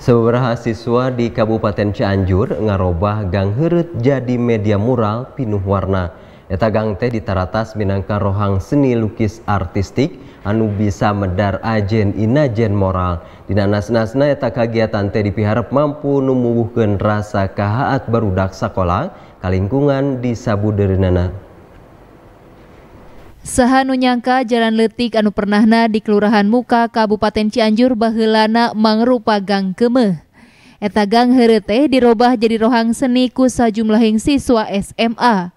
Seberapa siswa di Kabupaten Cianjur ngarobah gang herut jadi media mural pinuh warna. Eta gang teh ditaratas minangka rohang seni lukis artistik anu bisa medar ajen inajen moral. Dina nas-nasna eta kegiatan teh dipiharep mampu numbuhkeun rasa kahaat barudak sakola kalingkungan di Sabuderenana. Sahanu nyangka Jalan Letik anu pernahna di Kelurahan Muka Kabupaten Cianjur bahelana mangrupa gang kemeh. Eta gang herete dirobah jadi rohang seni ku sajumlahing siswa SMA.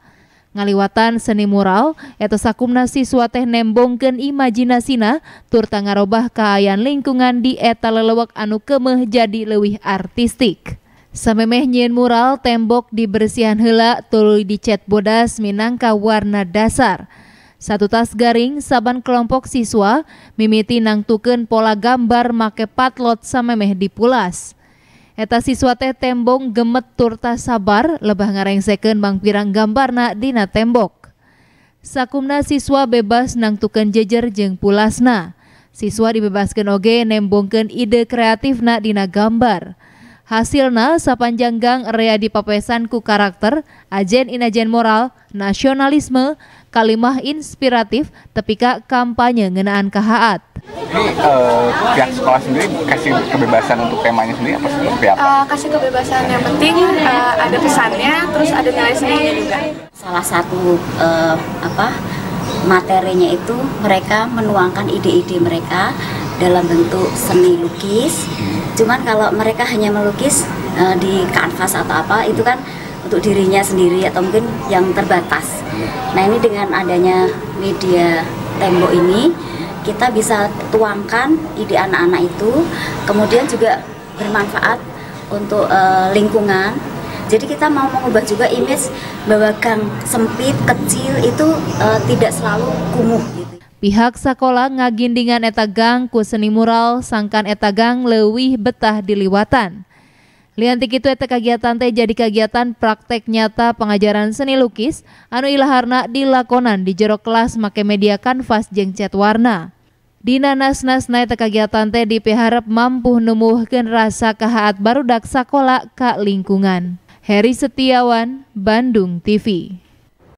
Ngaliwatan seni mural, eta sakumna siswa teh nembongken imajinasina tur robah kaayaan lingkungan di eta lelewak anu kemeh jadi lewih artistik. Samemeh nyieun mural tembok dibersihan hela tuluy dicet bodas minangka warna dasar. Satu tas garing saban kelompok siswa mimiti tuken pola gambar make patlot samemeh dipulas. Eta siswa teh tembong gemet turta sabar lebah ngarengsekeun mang pirang gambarna dina tembok. Sakumna siswa bebas tuken jejer jeng pulasna. Siswa dibebaskan oge nembongken ide kreatifna dina gambar. Hasilnya, sepanjang gang area di papesan ku karakter, ajen inajen moral, nasionalisme, kalimah inspiratif, tepika kampanye ngenaan kahaat. Ini uh, pihak sekolah sendiri kasih kebebasan untuk temanya sendiri apa sih? apa? Uh, kasih kebebasan yang penting uh, ada pesannya, terus ada nilai seninya juga. Salah satu uh, apa materinya itu mereka menuangkan ide-ide mereka dalam bentuk seni lukis. Cuman kalau mereka hanya melukis uh, di kanvas atau apa itu kan untuk dirinya sendiri atau mungkin yang terbatas. Nah ini dengan adanya media tembok ini kita bisa tuangkan ide anak-anak itu, kemudian juga bermanfaat untuk uh, lingkungan. Jadi kita mau mengubah juga image bahwa gang sempit kecil itu uh, tidak selalu kumuh. Gitu. Pihak sekolah ngagindingan etagang ku seni mural sangkan etagang lewih betah diliwatan. Liantik itu eta kegiatan teh jadi kegiatan praktek nyata pengajaran seni lukis anu ilaharna dilakonan di jero kelas make media kanvas jeng cat warna. Dina naik eta kegiatan teh piharap mampu nemuhkan rasa baru dak sekolah ka lingkungan. Heri Setiawan, Bandung TV.